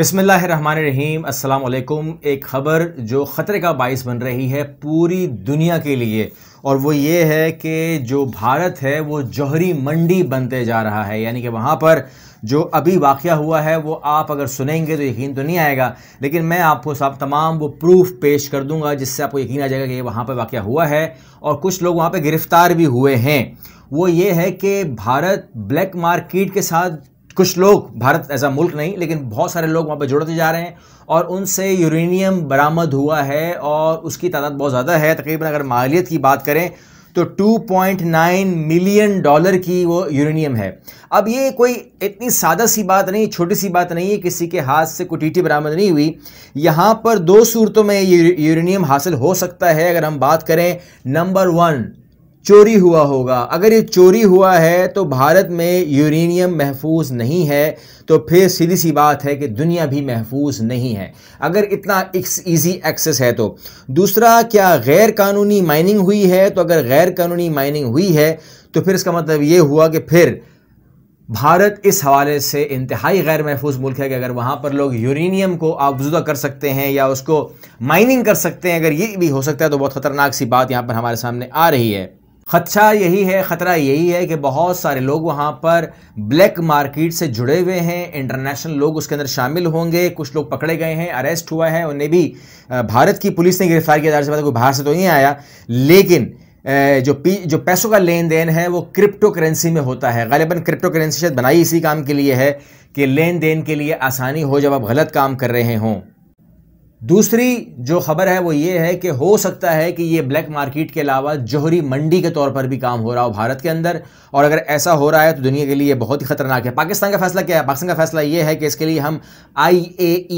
अस्सलाम वालेकुम एक खबर जो ख़तरे का बाइस बन रही है पूरी दुनिया के लिए और वो ये है कि जो भारत है वो जौहरी मंडी बनते जा रहा है यानी कि वहाँ पर जो अभी वाक़ हुआ है वो आप अगर सुनेंगे तो यकीन तो नहीं आएगा लेकिन मैं आपको सब तमाम वो प्रूफ पेश कर दूंगा जिससे आपको यकीन आ जाएगा कि ये वहाँ पर वाक़ हुआ है और कुछ लोग वहाँ पर गिरफ़्तार भी हुए हैं वो ये है कि भारत ब्लैक मार्केट के साथ कुछ लोग भारत ऐसा मुल्क नहीं लेकिन बहुत सारे लोग वहाँ पर जुड़ते जा रहे हैं और उनसे यूरेनियम बरामद हुआ है और उसकी तादाद बहुत ज़्यादा है तकरीबन अगर मालियत की बात करें तो 2.9 मिलियन डॉलर की वो यूरेनियम है अब ये कोई इतनी सादा सी बात नहीं छोटी सी बात नहीं है किसी के हाथ से कुटीटी टीटी बरामद नहीं हुई यहाँ पर दो सूरतों में यूरेनियम हासिल हो सकता है अगर हम बात करें नंबर वन चोरी हुआ होगा अगर ये चोरी हुआ है तो भारत में यूरेनियम महफूज नहीं है तो फिर सीधी सी बात है कि दुनिया भी महफूज नहीं है अगर इतना ईजी एक्सेस है तो दूसरा क्या गैर कानूनी माइनिंग हुई है तो अगर गैर कानूनी माइनिंग हुई है तो फिर इसका मतलब ये हुआ कि फिर भारत इस हवाले से इंतहाई गैर महफूज मुल्क है कि अगर वहाँ पर लोग यूरेनियम को आबजुदा कर सकते हैं या उसको माइनिंग कर सकते हैं अगर ये भी हो सकता है तो बहुत ख़तरनाक सी बात यहाँ पर हमारे सामने आ रही है खदशा यही है ख़तरा यही है कि बहुत सारे लोग वहाँ पर ब्लैक मार्केट से जुड़े हुए हैं इंटरनेशनल लोग उसके अंदर शामिल होंगे कुछ लोग पकड़े गए हैं अरेस्ट हुआ है उन्हें भी भारत की पुलिस ने गिरफ्तार किया जा से कोई बाहर से तो नहीं आया लेकिन जो पी जो पैसों का लेन देन है वो क्रिप्टो करेंसी में होता है गालिबा क्रिप्टो करेंसी शायद बनाई इसी काम के लिए है कि लेन देन के लिए आसानी हो जब आप गलत काम कर रहे हों दूसरी जो खबर है वो ये है कि हो सकता है कि ये ब्लैक मार्केट के अलावा जोहरी मंडी के तौर पर भी काम हो रहा हो भारत के अंदर और अगर ऐसा हो रहा है तो दुनिया के लिए बहुत ही खतरनाक है पाकिस्तान का फैसला क्या है पाकिस्तान का फैसला ये है कि इसके लिए हम आई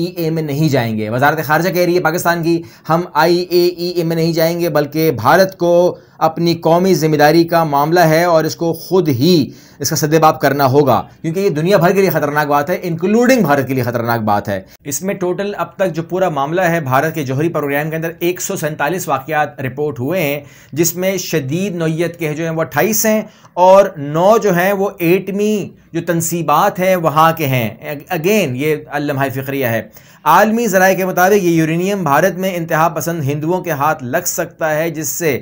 e में नहीं जाएंगे वजारत खारजा कह रही है पाकिस्तान की हम आई e में नहीं जाएंगे बल्कि भारत को अपनी कौमी जिम्मेदारी का मामला है और इसको खुद ही इसका सदेबाप करना होगा क्योंकि ये दुनिया भर के लिए खतरनाक बात है इंक्लूडिंग भारत के लिए खतरनाक बात है इसमें टोटल अब तक जो पूरा मामला मामला है भारत के जौहरी प्रोग्राम के अंदर एक सौ वाक़ात रिपोर्ट हुए हैं जिसमें शदीद नोयत के जो हैं वो अट्ठाईस हैं और नौ जो हैं वो एटमी जो तनसीबात हैं वहाँ के हैं अगेन ये अल्लाह फ़िक्रिया है आलमी जराए के मुताबिक ये यूरेनियम भारत में इंतहा पसंद हिंदुओं के हाथ लग सकता है जिससे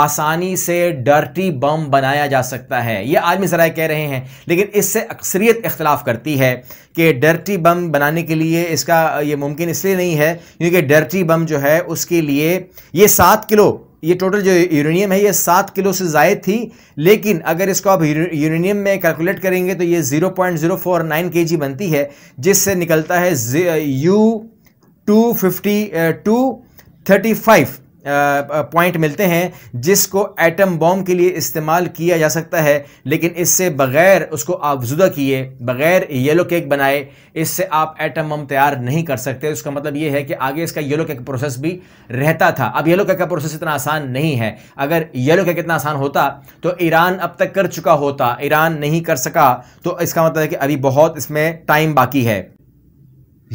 आसानी से डर्टी बम बनाया जा सकता है ये आलमी जराए कह रहे हैं लेकिन इससे अक्सरियत इख्तलाफ करती है कि डर्टी बम बनाने के लिए इसका ये मुमकिन इसलिए नहीं है क्योंकि डर्टी बम जो है उसके लिए ये सात किलो ये टोटल जो यूरेनियम है ये सात किलो से जायद थी लेकिन अगर इसको आप यूरेनियम में कैलकुलेट करेंगे तो ये zero point zero four nine K G बनती है जिससे निकलता है यू two fifty to thirty five point मिलते हैं जिसको एटम बॉम्ब के लिए इस्तेमाल किया जा सकता है लेकिन इससे बगैर उसको जुदा किए बगैर येलो केक बनाए इससे आप एटम बम तैयार नहीं कर सकते उसका मतलब ये है कि आगे इसका येलो केक प्रोसेस भी रहता था अब येलो केक का प्रोसेस इतना आसान नहीं है अगर येलो केक इतना आसान होता तो ईरान अब तक कर चुका होता ईरान नहीं कर सका तो इसका मतलब है कि अभी बहुत इसमें टाइम बाकी है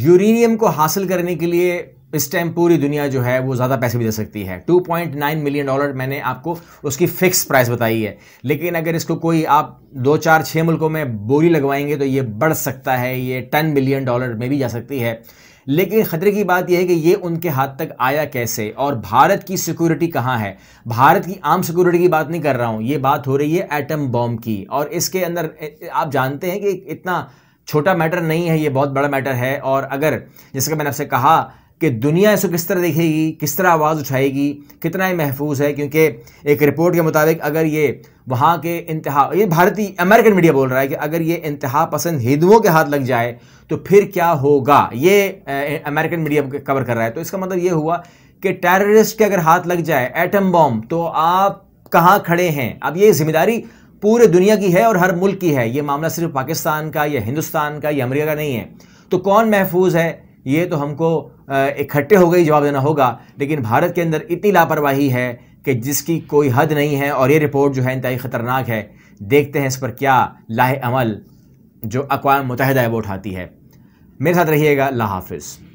यूरेनियम को हासिल करने के लिए इस टाइम पूरी दुनिया जो है वो ज़्यादा पैसे भी दे सकती है 2.9 मिलियन डॉलर मैंने आपको उसकी फ़िक्स प्राइस बताई है लेकिन अगर इसको कोई आप दो चार छः मुल्कों में बोरी लगवाएंगे तो ये बढ़ सकता है ये 10 मिलियन डॉलर में भी जा सकती है लेकिन ख़तरे की बात यह है कि ये उनके हाथ तक आया कैसे और भारत की सिक्योरिटी कहाँ है भारत की आम सिक्योरिटी की बात नहीं कर रहा हूँ ये बात हो रही है एटम बॉम्ब की और इसके अंदर आप जानते हैं कि इतना छोटा मैटर नहीं है ये बहुत बड़ा मैटर है और अगर जैसे कि मैंने आपसे कहा कि दुनिया इसको किस तरह देखेगी किस तरह आवाज़ उठाएगी कितना ही महफूज है क्योंकि एक रिपोर्ट के मुताबिक अगर ये वहाँ के इंतहा ये भारतीय अमेरिकन मीडिया बोल रहा है कि अगर ये इंतहा पसंद हिंदुओं के हाथ लग जाए तो फिर क्या होगा ये अमेरिकन मीडिया कवर कर रहा है तो इसका मतलब ये हुआ कि टेररिस्ट के अगर हाथ लग जाए एटम बॉम्ब तो आप कहाँ खड़े हैं अब ये जिम्मेदारी पूरे दुनिया की है और हर मुल्क की है ये मामला सिर्फ पाकिस्तान का या हिंदुस्तान का या अमरीका का नहीं है तो कौन महफूज है ये तो हमको इकट्ठे हो गई जवाब देना होगा लेकिन भारत के अंदर इतनी लापरवाही है कि जिसकी कोई हद नहीं है और ये रिपोर्ट जो है इंतई ख़तरनाक है देखते हैं इस पर क्या लाह अमल जो अकवा मुतहद है वो उठाती है मेरे साथ रहिएगा ला हाफ़